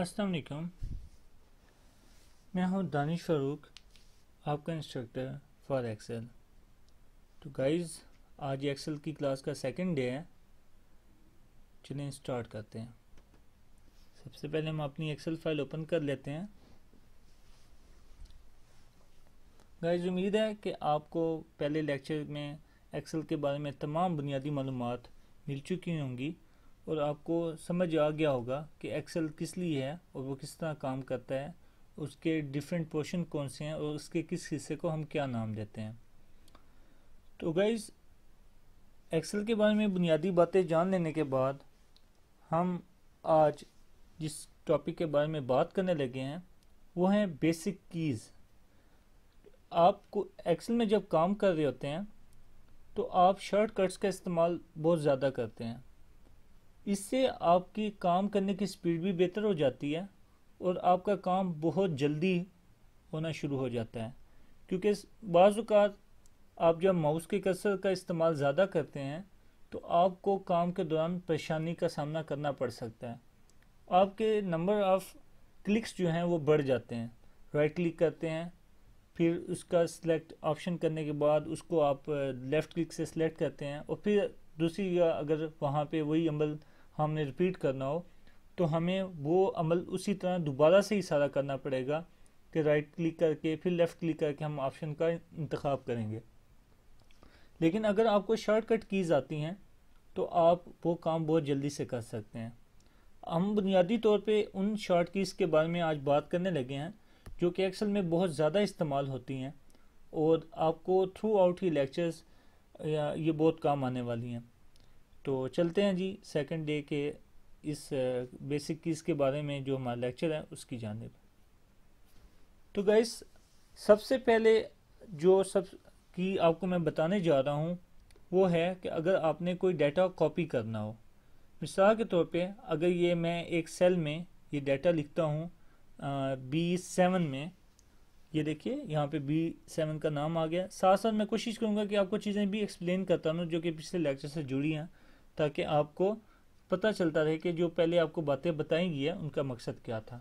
अस्सलाम मैं हूं दानिश फ़ारूक आपका इंस्ट्रक्टर फॉर एक्सेल तो गाइस आज एक्सेल की क्लास का सेकंड डे है चलिए स्टार्ट करते हैं सबसे पहले हम अपनी एक्सेल फाइल ओपन कर लेते हैं गाइस उम्मीद है कि आपको पहले लेक्चर में एक्सेल के बारे में तमाम बुनियादी मालूम मिल चुकी होंगी और आपको समझ आ गया होगा कि एक्सेल किस लिए है और वो किस तरह काम करता है उसके डिफरेंट पोर्शन कौन से हैं और उसके किस हिस्से को हम क्या नाम देते हैं तो गाइज एक्सेल के बारे में बुनियादी बातें जान लेने के बाद हम आज जिस टॉपिक के बारे में बात करने लगे हैं वो हैं बेसिक कीज़ आपको एक्सेल में जब काम कर रहे होते हैं तो आप शॉर्टकट्स का इस्तेमाल बहुत ज़्यादा करते हैं इससे आपकी काम करने की स्पीड भी बेहतर हो जाती है और आपका काम बहुत जल्दी होना शुरू हो जाता है क्योंकि बाज़ात आप जब माउस के कसर का इस्तेमाल ज़्यादा करते हैं तो आपको काम के दौरान परेशानी का सामना करना पड़ सकता है आपके नंबर ऑफ़ क्लिक्स जो हैं वो बढ़ जाते हैं राइट क्लिक करते हैं फिर उसका सिलेक्ट ऑप्शन करने के बाद उसको आप लेफ़्ट क्लिक से सिलेक्ट करते हैं और फिर दूसरी अगर वहाँ पे वही अमल हमने रिपीट करना हो तो हमें वो अमल उसी तरह दोबारा से ही सारा करना पड़ेगा कि राइट क्लिक करके फिर लेफ़्ट क्लिक करके हम ऑप्शन का इंतखब करेंगे लेकिन अगर आपको शॉर्टकट कीज़ आती हैं तो आप वो काम बहुत जल्दी से कर सकते हैं हम बुनियादी तौर पे उन शॉर्ट कीज़ के बारे में आज बात करने लगे हैं जो कि एक्सल में बहुत ज़्यादा इस्तेमाल होती हैं और आपको थ्रू आउट ही लेक्चर्स ये बहुत काम आने वाली हैं तो चलते हैं जी सेकंड डे के इस बेसिक कीज़ के बारे में जो हमारा लेक्चर है उसकी जानब तो गैस सबसे पहले जो सब की आपको मैं बताने जा रहा हूँ वो है कि अगर आपने कोई डाटा कॉपी करना हो मिसाल के तौर पे अगर ये मैं एक सेल में ये डाटा लिखता हूँ बी सेवन में ये देखिए यहाँ पे बी सेवन का नाम आ गया साथ साथ मैं कोशिश करूँगा कि आपको चीज़ें भी एक्सप्लेन करता हूँ जो कि पिछले लेक्चर से जुड़ी हैं ताकि आपको पता चलता रहे कि जो पहले आपको बातें बताई गई है उनका मकसद क्या था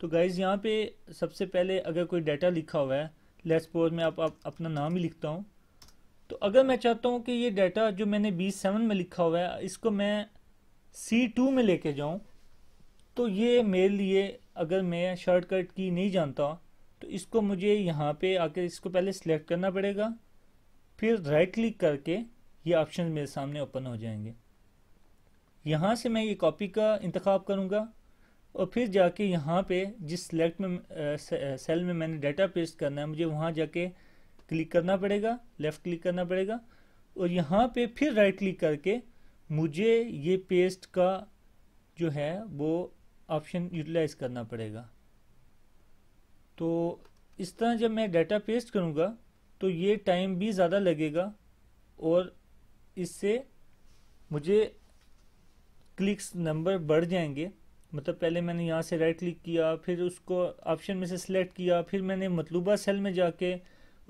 तो गाइज़ यहाँ पे सबसे पहले अगर कोई डाटा लिखा हुआ है लेट्स पोज मैं आप, आप अपना नाम ही लिखता हूँ तो अगर मैं चाहता हूँ कि ये डाटा जो मैंने बी सेवन में लिखा हुआ है इसको मैं सी टू में लेके जाऊँ तो ये मेरे लिए अगर मैं शॉर्टकट की नहीं जानता तो इसको मुझे यहाँ पे आकर इसको पहले सिलेक्ट करना पड़ेगा फिर राइट क्लिक करके ये ऑप्शन मेरे सामने ओपन हो जाएंगे यहाँ से मैं ये कॉपी का इंतखब करूँगा और फिर जाके यहाँ पे जिस सेलेक्ट में आ, सेल में मैंने डाटा पेस्ट करना है मुझे वहाँ जाके क्लिक करना पड़ेगा लेफ़्ट क्लिक करना पड़ेगा और यहाँ पे फिर राइट क्लिक करके मुझे ये पेस्ट का जो है वो ऑप्शन यूटिलाइज करना पड़ेगा तो इस तरह जब मैं डाटा पेस्ट करूँगा तो ये टाइम भी ज़्यादा लगेगा और इससे मुझे क्लिक्स नंबर बढ़ जाएंगे मतलब पहले मैंने यहाँ से राइट क्लिक किया फिर उसको ऑप्शन में से सिलेक्ट किया फिर मैंने मतलूबा सेल में जाके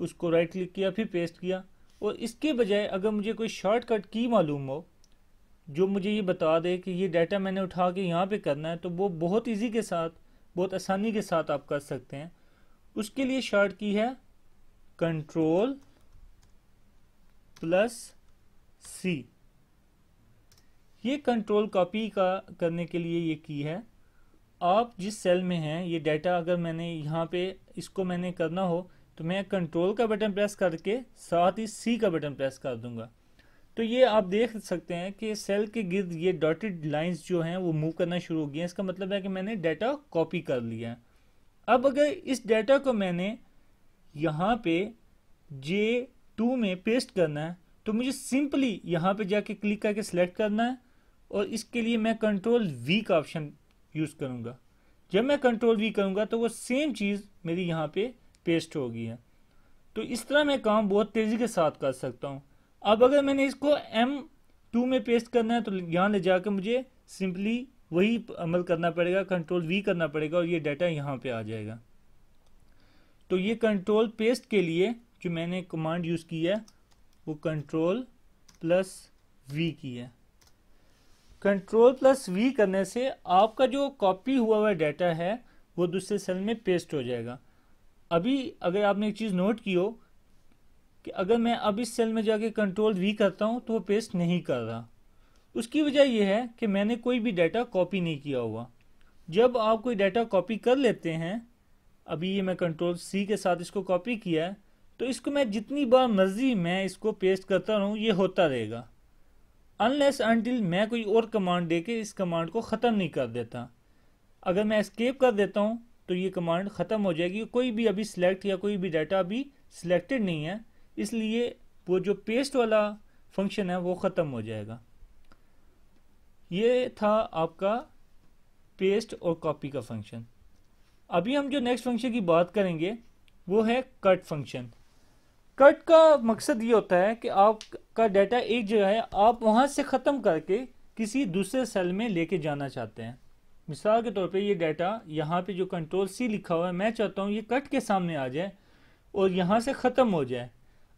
उसको राइट क्लिक किया फिर पेस्ट किया और इसके बजाय अगर मुझे कोई शॉर्टकट की मालूम हो जो मुझे ये बता दे कि ये डाटा मैंने उठा के यहाँ पे करना है तो वो बहुत इजी के साथ बहुत आसानी के साथ आप कर सकते हैं उसके लिए शॉर्ट की है कंट्रोल प्लस सी ये कंट्रोल कॉपी का करने के लिए ये की है आप जिस सेल में हैं ये डाटा अगर मैंने यहाँ पे इसको मैंने करना हो तो मैं कंट्रोल का बटन प्रेस करके साथ ही सी का बटन प्रेस कर दूंगा तो ये आप देख सकते हैं कि सेल के गिर्द ये डॉटेड लाइंस जो हैं वो मूव करना शुरू हो गई हैं इसका मतलब है कि मैंने डाटा कॉपी कर लिया है अब अगर इस डाटा को मैंने यहाँ पे जे टू में पेस्ट करना है तो मुझे सिंपली यहाँ पे जाके क्लिक करके सेलेक्ट करना है और इसके लिए मैं कंट्रोल वी का ऑप्शन यूज़ करूँगा जब मैं कंट्रोल वी करूँगा तो वो सेम चीज़ मेरी यहाँ पे पेस्ट होगी है तो इस तरह मैं काम बहुत तेज़ी के साथ कर सकता हूँ अब अगर मैंने इसको एम टू में पेस्ट करना है तो यहाँ ले जाकर मुझे सिंपली वही अमल करना पड़ेगा कंट्रोल वी करना पड़ेगा और ये डाटा यहाँ पे आ जाएगा तो ये कंट्रोल पेस्ट के लिए जो मैंने कमांड यूज़ की है वो कंट्रोल प्लस वी की है कंट्रोल प्लस वी करने से आपका जो कॉपी हुआ हुआ डाटा है वो दूसरे सेल में पेस्ट हो जाएगा अभी अगर आपने एक चीज़ नोट की हो कि अगर मैं अब इस सेल में जाके कंट्रोल वी करता हूँ तो वो पेस्ट नहीं कर रहा उसकी वजह यह है कि मैंने कोई भी डाटा कॉपी नहीं किया हुआ जब आप कोई डाटा कॉपी कर लेते हैं अभी ये मैं कंट्रोल सी के साथ इसको कॉपी किया है तो इसको मैं जितनी बार मर्जी मैं इसको पेस्ट करता रहूँ ये होता रहेगा अनलेस अनटिल मैं कोई और कमांड दे के इस कमांड को ख़त्म नहीं कर देता अगर मैं इस्केप कर देता हूँ तो ये कमांड ख़त्म हो जाएगी कोई भी अभी सिलेक्ट या कोई भी डाटा अभी सिलेक्टेड नहीं है इसलिए वो जो पेस्ट वाला फंक्शन है वो ख़त्म हो जाएगा ये था आपका पेस्ट और कॉपी का फंक्शन अभी हम जो नेक्स्ट फंक्शन की बात करेंगे वो है कट फंक्शन कट का मकसद ये होता है कि आपका डाटा एक जो है आप वहाँ से ख़त्म करके किसी दूसरे सेल में लेके जाना चाहते हैं मिसाल के तौर पे ये डाटा यहाँ पे जो कंट्रोल सी लिखा हुआ है मैं चाहता हूँ ये कट के सामने आ जाए और यहाँ से ख़त्म हो जाए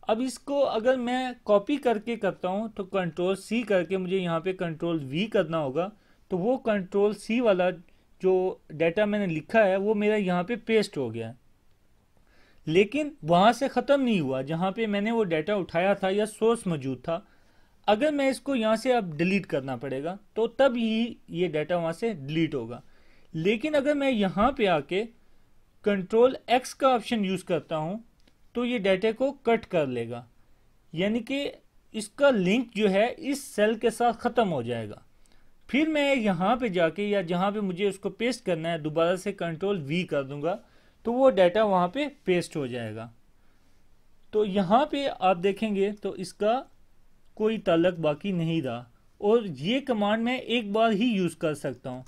अब इसको अगर मैं कॉपी करके करता हूँ तो कंट्रोल सी करके मुझे यहाँ पे कंट्रोल वी करना होगा तो वो कंट्रोल सी वाला जो डाटा मैंने लिखा है वो मेरा यहाँ पे पेस्ट हो गया है लेकिन वहाँ से ख़त्म नहीं हुआ जहाँ पे मैंने वो डाटा उठाया था या सोर्स मौजूद था अगर मैं इसको यहाँ से अब डिलीट करना पड़ेगा तो तब ही ये डाटा वहाँ से डिलीट होगा लेकिन अगर मैं यहाँ पे आके कंट्रोल एक्स का ऑप्शन यूज़ करता हूँ तो ये डाटा को कट कर लेगा यानी कि इसका लिंक जो है इस सेल के साथ ख़त्म हो जाएगा फिर मैं यहाँ पे जाके या जहाँ पे मुझे उसको पेस्ट करना है दोबारा से कंट्रोल वी कर दूंगा तो वो डाटा वहाँ पे पेस्ट हो जाएगा तो यहाँ पे आप देखेंगे तो इसका कोई ताल्लक बाकी नहीं रहा और ये कमांड मैं एक बार ही यूज़ कर सकता हूँ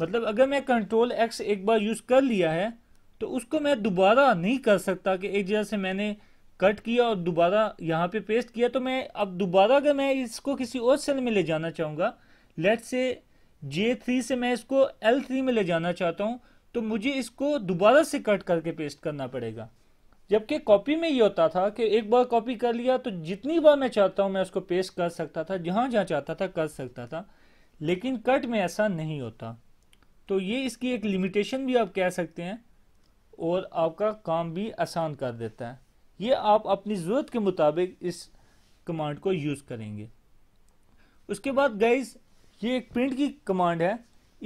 मतलब अगर मैं कंट्रोल एक्स एक बार यूज़ कर लिया है तो उसको मैं दोबारा नहीं कर सकता कि एक जगह से मैंने कट किया और दोबारा यहाँ पे पेस्ट किया तो मैं अब दोबारा अगर मैं इसको किसी और सेल में ले जाना चाहूँगा लेट से जे थ्री से मैं इसको एल थ्री में ले जाना चाहता हूँ तो मुझे इसको दोबारा से कट करके पेस्ट करना पड़ेगा जबकि कॉपी में ये होता था कि एक बार कॉपी कर लिया तो जितनी बार मैं चाहता हूँ मैं उसको पेस्ट कर सकता था जहाँ जहाँ चाहता था कर सकता था लेकिन कट में ऐसा नहीं होता तो ये इसकी एक लिमिटेशन भी आप कह सकते हैं और आपका काम भी आसान कर देता है ये आप अपनी ज़रूरत के मुताबिक इस कमांड को यूज़ करेंगे उसके बाद गाइज ये एक प्रिंट की कमांड है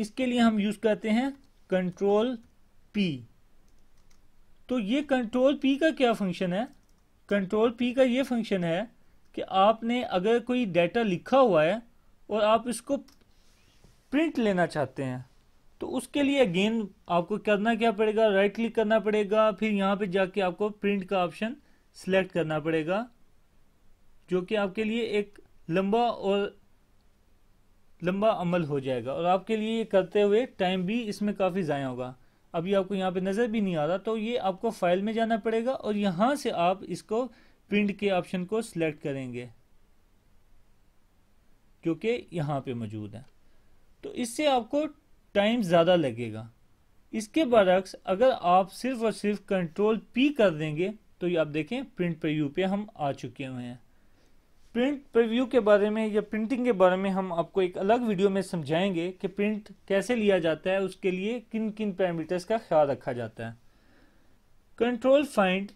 इसके लिए हम यूज़ करते हैं कंट्रोल पी तो ये कंट्रोल पी का क्या फंक्शन है कंट्रोल पी का ये फंक्शन है कि आपने अगर कोई डाटा लिखा हुआ है और आप इसको प्रिंट लेना चाहते हैं तो उसके लिए अगेन आपको करना क्या पड़ेगा राइट क्लिक करना पड़ेगा फिर यहाँ पे जाके आपको प्रिंट का ऑप्शन सिलेक्ट करना पड़ेगा जो कि आपके लिए एक लंबा और लंबा अमल हो जाएगा और आपके लिए ये करते हुए टाइम भी इसमें काफ़ी ज़ाया होगा अभी आपको यहाँ पे नज़र भी नहीं आ रहा तो ये आपको फाइल में जाना पड़ेगा और यहाँ से आप इसको प्रिंट के ऑप्शन को सिलेक्ट करेंगे जो कि यहाँ पे मौजूद है तो इससे आपको टाइम ज़्यादा लगेगा इसके बरक्स अगर आप सिर्फ और सिर्फ कंट्रोल पी कर देंगे तो ये आप देखें प्रिंट यू पे हम आ चुके हुए हैं प्रिंट प्रिव्यू के बारे में या प्रिंटिंग के बारे में हम आपको एक अलग वीडियो में समझाएंगे कि प्रिंट कैसे लिया जाता है उसके लिए किन किन पैरामीटर्स का ख्याल रखा जाता है कंट्रोल फाइंड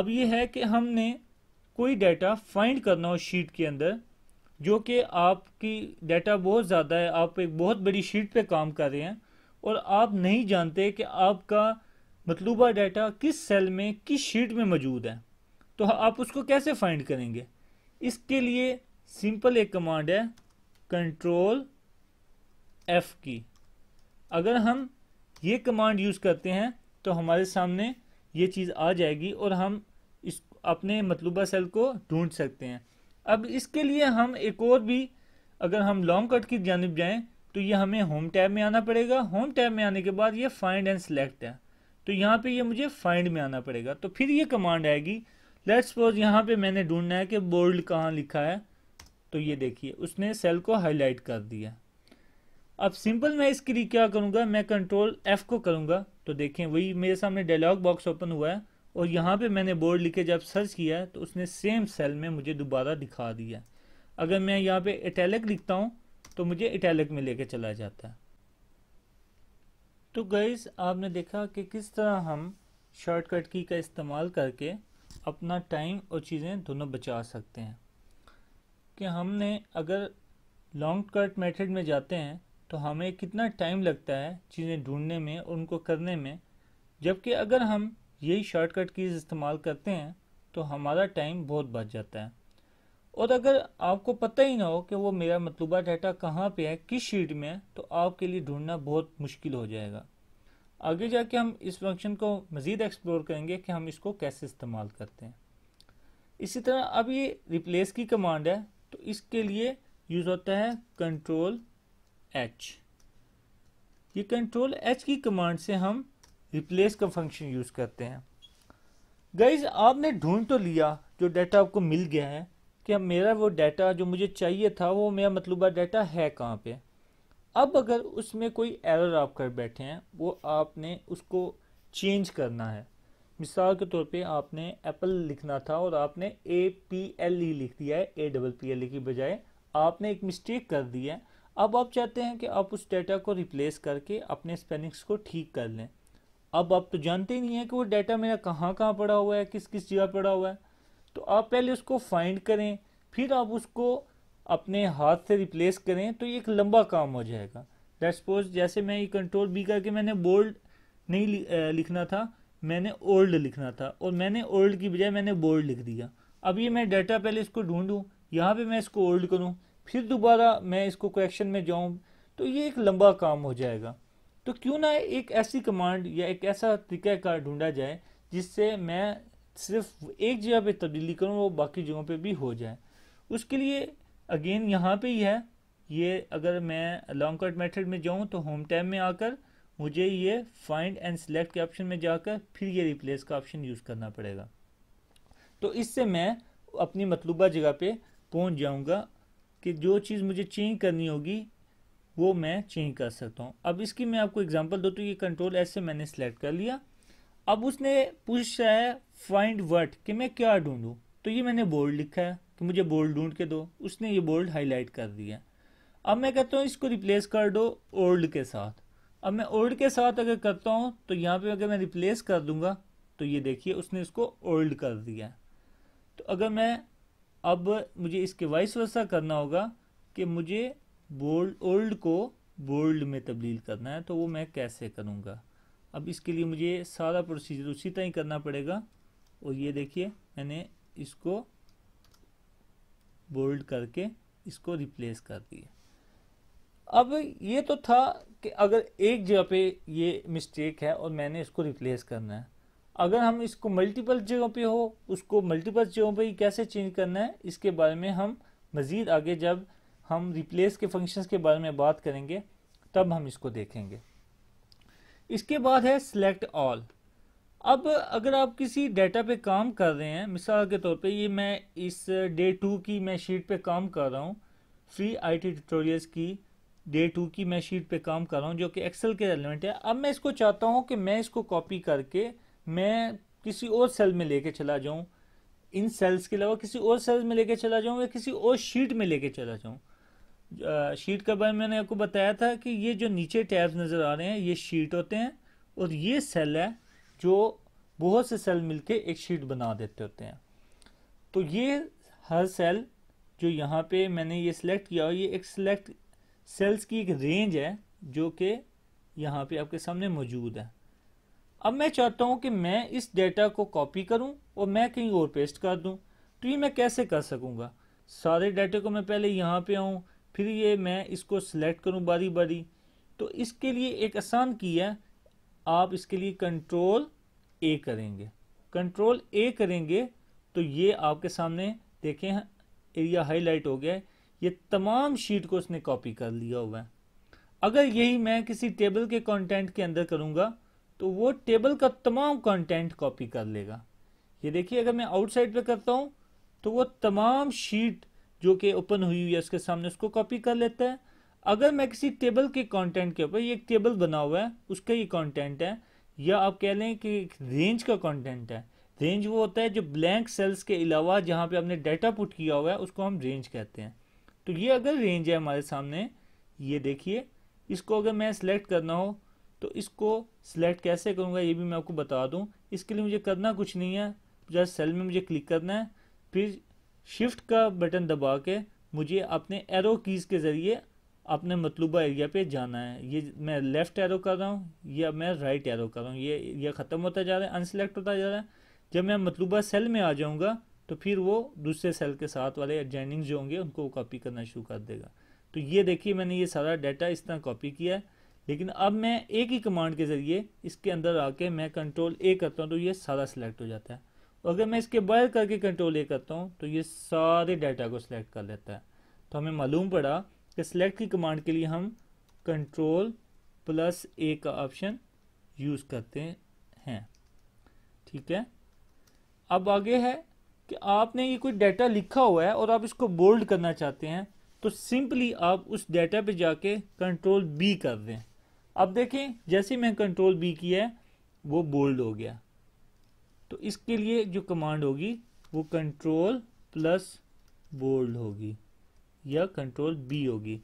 अब ये है कि हमने कोई डाटा फाइंड करना हो शीट के अंदर जो कि आपकी डाटा बहुत ज़्यादा है आप एक बहुत बड़ी शीट पे काम कर रहे हैं और आप नहीं जानते कि आपका मतलूबा डाटा किस सेल में किस शीट में मौजूद है तो आप उसको कैसे फाइंड करेंगे इसके लिए सिंपल एक कमांड है कंट्रोल एफ की अगर हम ये कमांड यूज़ करते हैं तो हमारे सामने ये चीज़ आ जाएगी और हम इस अपने मतलूबा सेल को ढूंढ सकते हैं अब इसके लिए हम एक और भी अगर हम लॉन्ग कट की जानब जाएं तो ये हमें होम टैब में आना पड़ेगा होम टैब में आने के बाद ये फाइंड एंड सेलेक्ट है तो यहाँ पे ये मुझे फाइंड में आना पड़ेगा तो फिर ये कमांड आएगी लेट्स सपोज यहाँ पे मैंने ढूंढना है कि बोल्ड कहाँ लिखा है तो ये देखिए उसने सेल को हाईलाइट कर दिया अब सिंपल मैं इसके लिए क्या करूँगा मैं कंट्रोल एफ़ को करूँगा तो देखें वही मेरे सामने डायलॉग बॉक्स ओपन हुआ है और यहाँ पे मैंने बोर्ड लिखे जब सर्च किया है तो उसने सेम सेल में मुझे दोबारा दिखा दिया अगर मैं यहाँ पे इटैलिक लिखता हूँ तो मुझे इटैलिक में लेके चला जाता है तो गईज़ आपने देखा कि किस तरह हम शॉर्टकट की का इस्तेमाल करके अपना टाइम और चीज़ें दोनों बचा सकते हैं कि हमने अगर लॉन्ग कट मेथड में जाते हैं तो हमें कितना टाइम लगता है चीज़ें ढूंढने में और उनको करने में जबकि अगर हम यही शॉर्टकट कीज़ इस्तेमाल करते हैं तो हमारा टाइम बहुत बच जाता है और अगर आपको पता ही ना हो कि वो मेरा मतलूबा डाटा कहाँ पे है किस शीट में है तो आपके लिए ढूंढना बहुत मुश्किल हो जाएगा आगे जाके हम इस फंक्शन को मज़ीद एक्सप्लोर करेंगे कि हम इसको कैसे इस्तेमाल करते हैं इसी तरह अब ये रिप्लेस की कमांड है तो इसके लिए यूज़ होता है कंट्रोल एच ये कंट्रोल एच की कमांड से हम रिप्लेस का फंक्शन यूज़ करते हैं गाइज आपने ढूंढ तो लिया जो डाटा आपको मिल गया है कि अब मेरा वो डाटा जो मुझे चाहिए था वो मेरा मतलूबा डाटा है कहाँ पे अब अगर उसमें कोई एरर आप कर बैठे हैं वो आपने उसको चेंज करना है मिसाल के तौर पे आपने एप्पल लिखना था और आपने ए पी एल ई लिख दिया है A double P L E की बजाय आपने एक मिस्टेक कर दी है अब आप चाहते हैं कि आप उस डेटा को रिप्लेस करके अपने स्पेलिंग्स को ठीक कर लें अब आप तो जानते ही नहीं है कि वो डाटा मेरा कहाँ कहाँ पड़ा हुआ है किस किस जगह पड़ा हुआ है तो आप पहले उसको फाइंड करें फिर आप उसको अपने हाथ से रिप्लेस करें तो ये एक लंबा काम हो जाएगा लेट सपोज जैसे मैं ये कंट्रोल बी करके मैंने बोल्ड नहीं लिखना था मैंने ओल्ड लिखना था और मैंने ओल्ड की बजाय मैंने बोल्ड लिख दिया अब ये मैं डाटा पहले इसको ढूंढूं यहाँ पे मैं इसको ओल्ड करूँ फिर दोबारा मैं इसको करेक्शन में जाऊँ तो ये एक लंबा काम हो जाएगा तो क्यों ना एक ऐसी कमांड या एक ऐसा तरीक़ाकार ढूंढा जाए जिससे मैं सिर्फ एक जगह पे तब्दीली करूँ वो बाकी जगहों पे भी हो जाए उसके लिए अगेन यहाँ पे ही है ये अगर मैं लॉन्ग कट मेथड में जाऊँ तो होम टैब में आकर मुझे ये फाइंड एंड सेलेक्ट के ऑप्शन में जाकर फिर ये रिप्लेस का ऑप्शन यूज़ करना पड़ेगा तो इससे मैं अपनी मतलूबा जगह पे पहुँच जाऊँगा कि जो चीज़ मुझे चेंज करनी होगी वो मैं चेंज कर सकता हूँ अब इसकी मैं आपको एग्जांपल दो तो ये कंट्रोल ऐसे मैंने सेलेक्ट कर लिया अब उसने पूछा है फाइंड वर्ड कि मैं क्या ढूँढूँ तो ये मैंने बोर्ड लिखा है कि तो मुझे बोल्ड ढूंढ के दो उसने ये बोल्ड हाईलाइट कर दिया अब मैं कहता हूँ इसको रिप्लेस कर दो ओल्ड के साथ अब मैं ओल्ड के साथ अगर करता हूँ तो यहाँ पे अगर मैं रिप्लेस कर दूंगा तो ये देखिए उसने इसको ओल्ड कर दिया तो अगर मैं अब मुझे इसके वाइस वर्षा करना होगा कि मुझे बोल्ड ओल्ड को बोल्ड में तब्दील करना है तो वो मैं कैसे करूँगा अब इसके लिए मुझे सारा प्रोसीजर उसी तरह ही करना पड़ेगा और ये देखिए मैंने इसको बोल्ड करके इसको रिप्लेस कर दिए अब ये तो था कि अगर एक जगह पे ये मिस्टेक है और मैंने इसको रिप्लेस करना है अगर हम इसको मल्टीपल जगहों पे हो उसको मल्टीपल जगहों पे कैसे चेंज करना है इसके बारे में हम मज़ीद आगे जब हम रिप्लेस के फंक्शंस के बारे में बात करेंगे तब हम इसको देखेंगे इसके बाद है सिलेक्ट ऑल अब अगर आप किसी डाटा पे काम कर रहे हैं मिसाल के तौर पे ये मैं इस डे टू की मैं शीट पे काम कर रहा हूँ फ्री आईटी ट्यूटोरियल्स की डे टू की मैं शीट पे काम कर रहा हूँ जो कि एक्सेल के रेलिवेंट है अब मैं इसको चाहता हूँ कि मैं इसको कॉपी करके मैं किसी और सेल में लेके चला जाऊँ इन सेल्स के अलावा किसी और सेल्स में लेके चला जाऊँ या किसी और शीट में लेके चला जाऊँ शीट के बारे में मैंने आपको बताया था कि ये जो नीचे टैब्स नज़र आ रहे हैं ये शीट होते हैं और ये सेल है जो बहुत से सेल मिलके एक शीट बना देते होते हैं तो ये हर सेल जो यहाँ पे मैंने ये सिलेक्ट किया और ये एक सिलेक्ट सेल्स की एक रेंज है जो कि यहाँ पे आपके सामने मौजूद है अब मैं चाहता हूँ कि मैं इस डेटा को कॉपी करूँ और मैं कहीं और पेस्ट कर दूँ तो ये मैं कैसे कर सकूँगा सारे डाटे को मैं पहले यहाँ पे आऊँ फिर ये मैं इसको सिलेक्ट करूँ बारी बारी तो इसके लिए एक आसान की है आप इसके लिए कंट्रोल ए करेंगे कंट्रोल ए करेंगे तो ये आपके सामने देखें एरिया हाईलाइट हो गया है ये तमाम शीट को उसने कॉपी कर लिया हुआ है अगर यही मैं किसी टेबल के कंटेंट के अंदर करूँगा तो वो टेबल का तमाम कंटेंट कॉपी कर लेगा ये देखिए अगर मैं आउटसाइड पे करता हूँ तो वो तमाम शीट जो कि ओपन हुई हुई है उसके सामने उसको कॉपी कर लेता है अगर मैं किसी टेबल के कंटेंट के ऊपर ये एक टेबल बना हुआ है उसका ये कंटेंट है या आप कह लें कि एक रेंज का कंटेंट है रेंज वो होता है जो ब्लैंक सेल्स के अलावा जहाँ पे आपने डाटा पुट किया हुआ है उसको हम रेंज कहते हैं तो ये अगर रेंज है हमारे सामने ये देखिए इसको अगर मैं सिलेक्ट करना हो तो इसको सिलेक्ट कैसे करूँगा ये भी मैं आपको बता दूँ इसके लिए मुझे करना कुछ नहीं है जस्ट सेल में मुझे क्लिक करना है फिर शिफ्ट का बटन दबा के मुझे अपने एरो कीज़ के ज़रिए अपने मतलूबा एरिया पे जाना है ये मैं लेफ़्ट एरो कर रहा हूँ या मैं राइट एरो कर रहा हूँ ये ये ख़त्म होता जा रहा है अनसेलेक्ट होता जा रहा है जब मैं मतलूबा सेल में आ जाऊँगा तो फिर वो दूसरे सेल के साथ वाले एडजेंडिंग जो होंगे उनको कॉपी करना शुरू कर देगा तो ये देखिए मैंने ये सारा डाटा इस तरह कॉपी किया है लेकिन अब मैं एक ही कमांड के ज़रिए इसके अंदर आके मैं कंट्रोल ए करता हूँ तो ये सारा सिलेक्ट हो जाता है और अगर मैं इसके बाहर करके कंट्रोल ए करता हूँ तो ये सारे डाटा को सिलेक्ट कर लेता है तो हमें मालूम पड़ा सेलेक्ट की कमांड के लिए हम कंट्रोल प्लस ए का ऑप्शन यूज़ करते हैं ठीक है अब आगे है कि आपने ये कोई डाटा लिखा हुआ है और आप इसको बोल्ड करना चाहते हैं तो सिंपली आप उस डाटा पे जाके कंट्रोल बी कर दें अब देखें जैसे मैं कंट्रोल बी किया है वो बोल्ड हो गया तो इसके लिए जो कमांड होगी वो कंट्रोल प्लस बोल्ड होगी या कंट्रोल बी होगी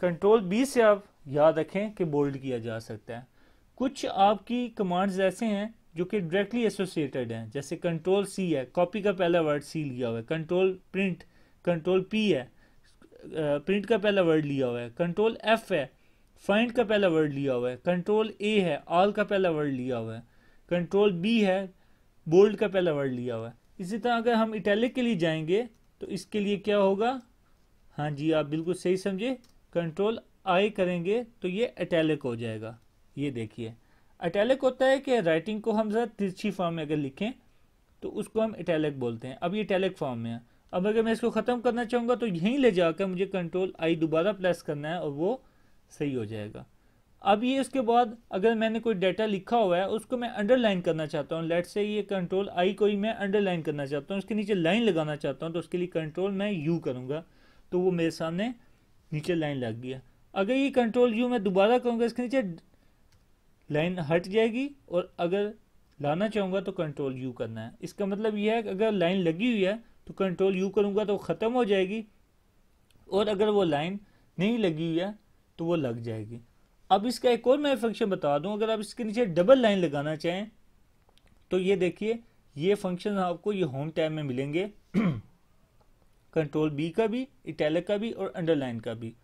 कंट्रोल बी से आप याद रखें कि बोल्ड किया जा सकता है कुछ आपकी कमांड्स ऐसे हैं जो कि डायरेक्टली एसोसिएटेड हैं जैसे कंट्रोल सी है कॉपी का पहला वर्ड सी लिया हुआ है कंट्रोल प्रिंट कंट्रोल पी है प्रिंट का पहला वर्ड लिया हुआ है कंट्रोल एफ है फाइंड का पहला वर्ड लिया हुआ है कंट्रोल ए है ऑल का पहला वर्ड लिया हुआ है कंट्रोल बी है बोल्ड का पहला वर्ड लिया हुआ है इसी तरह अगर हम इटैलिक के लिए जाएंगे तो इसके लिए क्या होगा हाँ जी आप बिल्कुल सही समझे कंट्रोल आई करेंगे तो ये अटैलिक हो जाएगा ये देखिए अटैलिक होता है कि राइटिंग को हम ज़रा तिरछी फॉर्म में अगर लिखें तो उसको हम इटैलिक बोलते हैं अब ये इटैलिक फॉर्म में है अब अगर मैं इसको ख़त्म करना चाहूँगा तो यहीं ले जाकर मुझे कंट्रोल आई दोबारा प्लस करना है और वो सही हो जाएगा अब ये इसके बाद अगर मैंने कोई डाटा लिखा हुआ है उसको मैं अंडरलाइन करना चाहता हूँ लेट से ये कंट्रोल आई को ही मैं अंडरलाइन करना चाहता हूँ उसके नीचे लाइन लगाना चाहता हूँ तो उसके लिए कंट्रोल मैं यू करूँगा तो वो मेरे सामने नीचे लाइन लग गया अगर ये कंट्रोल यू मैं दोबारा करूँगा इसके नीचे लाइन हट जाएगी और अगर लाना चाहूँगा तो कंट्रोल यू करना है इसका मतलब यह है कि अगर लाइन लगी हुई है तो कंट्रोल यू करूँगा तो ख़त्म हो जाएगी और अगर वो लाइन नहीं लगी हुई है तो वो लग जाएगी अब इसका एक और मैं फंक्शन बता दूँ अगर आप इसके नीचे डबल लाइन लगाना चाहें तो ये देखिए ये फंक्शन आपको ये होम टाइम में मिलेंगे कंट्रोल बी का भी इटैलिक का भी और अंडरलाइन का भी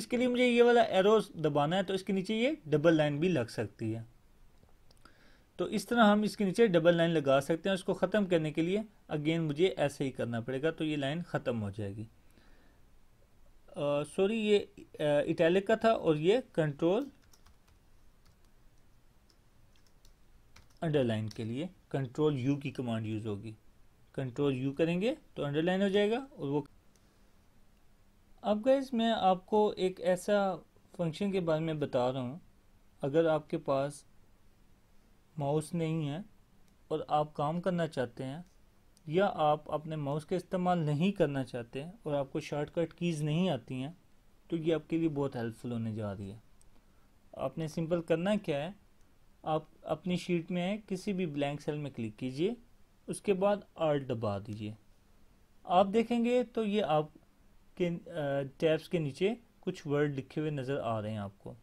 इसके लिए मुझे ये वाला एरो दबाना है तो इसके नीचे ये डबल लाइन भी लग सकती है तो इस तरह हम इसके नीचे डबल लाइन लगा सकते हैं उसको ख़त्म करने के लिए अगेन मुझे ऐसे ही करना पड़ेगा तो ये लाइन ख़त्म हो जाएगी सॉरी ये इटैलिक का था और ये कंट्रोल अंडरलाइन के लिए कंट्रोल यू की कमांड यूज़ होगी कंट्रोल यू करेंगे तो अंडरलाइन हो जाएगा और वो अब गैस मैं आपको एक ऐसा फंक्शन के बारे में बता रहा हूँ अगर आपके पास माउस नहीं है और आप काम करना चाहते हैं या आप अपने माउस का इस्तेमाल नहीं करना चाहते हैं और आपको शॉर्टकट कीज़ नहीं आती हैं तो ये आपके लिए बहुत हेल्पफुल होने जा रही है आपने सिंपल करना क्या है आप अपनी शीट में किसी भी ब्लैंक सेल में क्लिक कीजिए उसके बाद आर्ट दबा दीजिए आप देखेंगे तो ये आप के टैब्स के नीचे कुछ वर्ड लिखे हुए नज़र आ रहे हैं आपको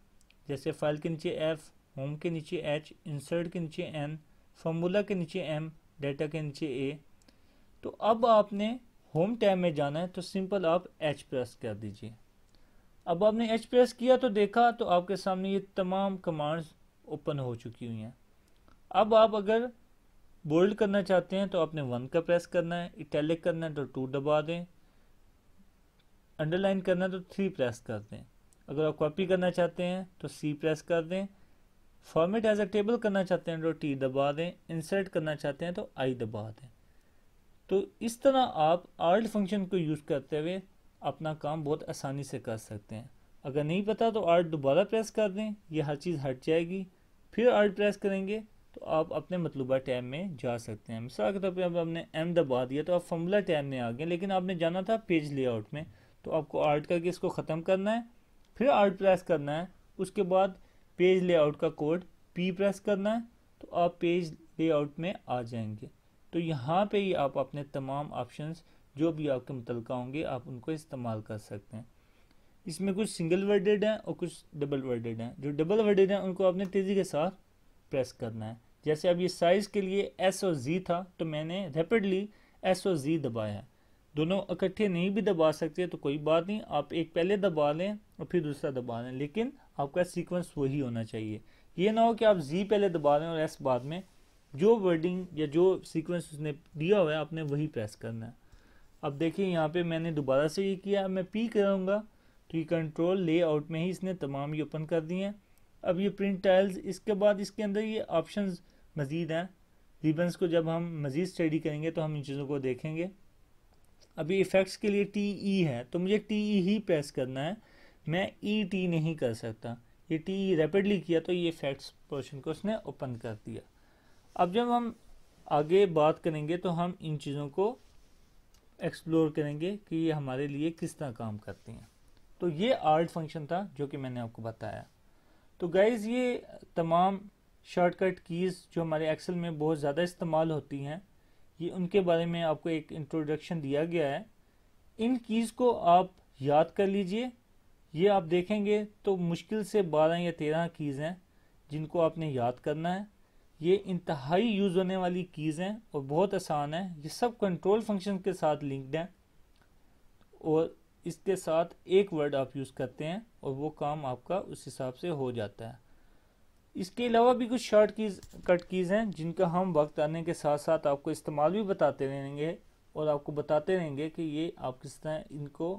जैसे फाइल के नीचे एफ़ होम के नीचे एच इंसर्ट के नीचे एन फॉर्मूला के नीचे एम डाटा के नीचे ए तो अब आपने होम टैब में जाना है तो सिंपल आप एच प्रेस कर दीजिए अब आपने एच प्रेस किया तो देखा तो आपके सामने ये तमाम कमांड्स ओपन हो चुकी हुई हैं अब आप अगर बोल्ड करना चाहते हैं तो आपने वन का प्रेस करना है इटैलिक करना है तो टू दबा दें अंडरलाइन करना है तो थ्री प्रेस कर दें अगर आप कॉपी करना चाहते हैं तो सी प्रेस कर दें फॉर्मेट एज अ टेबल करना चाहते हैं तो टी दबा दें इंसर्ट करना चाहते हैं तो आई दबा दें तो इस तरह आप आर्ट फंक्शन को यूज़ करते हुए अपना काम बहुत आसानी से कर सकते हैं अगर नहीं पता तो आर्ट दोबारा प्रेस कर दें यह हर चीज़ हट जाएगी फिर आर्ट प्रेस करेंगे तो आप अपने मतलूबा टैब में जा सकते हैं मिसाल के तौर पर अब आपने एम दबा दिया तो आप फमला टैब में आ गए लेकिन आपने जाना था पेज लेआउट में तो आपको आर्ट करके इसको ख़त्म करना है फिर आर्ट प्रेस करना है उसके बाद पेज लेआउट का कोड पी प्रेस करना है तो आप पेज लेआउट में आ जाएंगे तो यहाँ पे ही आप अपने तमाम ऑप्शंस जो भी आपके मुतल होंगे आप उनको इस्तेमाल कर सकते हैं इसमें कुछ सिंगल वर्डेड हैं और कुछ डबल वर्डेड हैं जो डबल वर्डेड हैं उनको आपने तेज़ी के साथ प्रेस करना है जैसे अब ये साइज़ के लिए एस और जी था तो मैंने रैपिडली एस और जी दबाया दोनों इकट्ठे नहीं भी दबा सकते तो कोई बात नहीं आप एक पहले दबा लें और फिर दूसरा दबा लें लेकिन आपका सीक्वेंस वही होना चाहिए ये ना हो कि आप जी पहले दबा लें और एस बाद में जो वर्डिंग या जो सीक्वेंस उसने दिया हुआ है आपने वही प्रेस करना है अब देखिए यहाँ पे मैंने दोबारा से ये किया मैं पी करूँगा तो ये कंट्रोल लेआउट में ही इसने तमाम ये ओपन कर दिए हैं अब ये प्रिंट टाइल्स इसके बाद इसके अंदर ये ऑप्शंस मज़ीद हैं रिबन्स को जब हम मज़ीद स्टडी करेंगे तो हम इन चीज़ों को देखेंगे अभी इफ़ेक्ट्स के लिए टी ई e है तो मुझे टी ई e ही प्रेस करना है मैं ई e, टी नहीं कर सकता ये टी ई रेपिडली किया तो ये इफ़ेक्ट्स पोर्शन को उसने ओपन कर दिया अब जब हम आगे बात करेंगे तो हम इन चीज़ों को एक्सप्लोर करेंगे कि ये हमारे लिए किस तरह काम करती हैं तो ये आर्ट फंक्शन था जो कि मैंने आपको बताया तो गाइज़ ये तमाम शॉर्टकट कीज़ जो हमारे एक्सेल में बहुत ज़्यादा इस्तेमाल होती हैं ये उनके बारे में आपको एक इंट्रोडक्शन दिया गया है इन कीज़ को आप याद कर लीजिए ये आप देखेंगे तो मुश्किल से बारह या तेरह कीज़ हैं जिनको आपने याद करना है ये इंतहाई यूज़ होने वाली कीज़ हैं और बहुत आसान है ये सब कंट्रोल फंक्शन के साथ लिंक्ड हैं और इसके साथ एक वर्ड आप यूज़ करते हैं और वो काम आपका उस हिसाब से हो जाता है इसके अलावा भी कुछ शॉर्ट कीज कट कीज़ हैं जिनका हम वक्त आने के साथ साथ आपको इस्तेमाल भी बताते रहेंगे और आपको बताते रहेंगे कि ये आप किस तरह इनको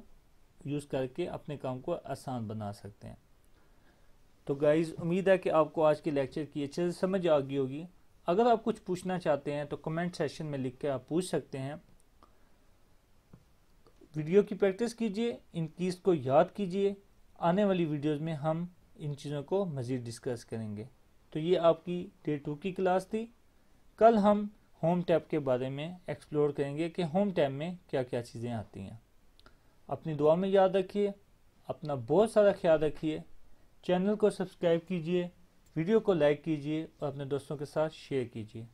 यूज़ करके अपने काम को आसान बना सकते हैं तो गाइज़ उम्मीद है कि आपको आज के लेक्चर की अच्छे से समझ आ गई होगी अगर आप कुछ पूछना चाहते हैं तो कमेंट सेशन में लिख के आप पूछ सकते हैं वीडियो की प्रैक्टिस कीजिए इन कीज़ को याद कीजिए आने वाली वीडियोज़ में हम इन चीज़ों को मज़ीद डिस्कस करेंगे तो ये आपकी डे टू की क्लास थी कल हम होम टैब के बारे में एक्सप्लोर करेंगे कि होम टैब में क्या क्या चीज़ें आती हैं अपनी दुआ में याद रखिए अपना बहुत सारा ख्याल रखिए चैनल को सब्सक्राइब कीजिए वीडियो को लाइक कीजिए और अपने दोस्तों के साथ शेयर कीजिए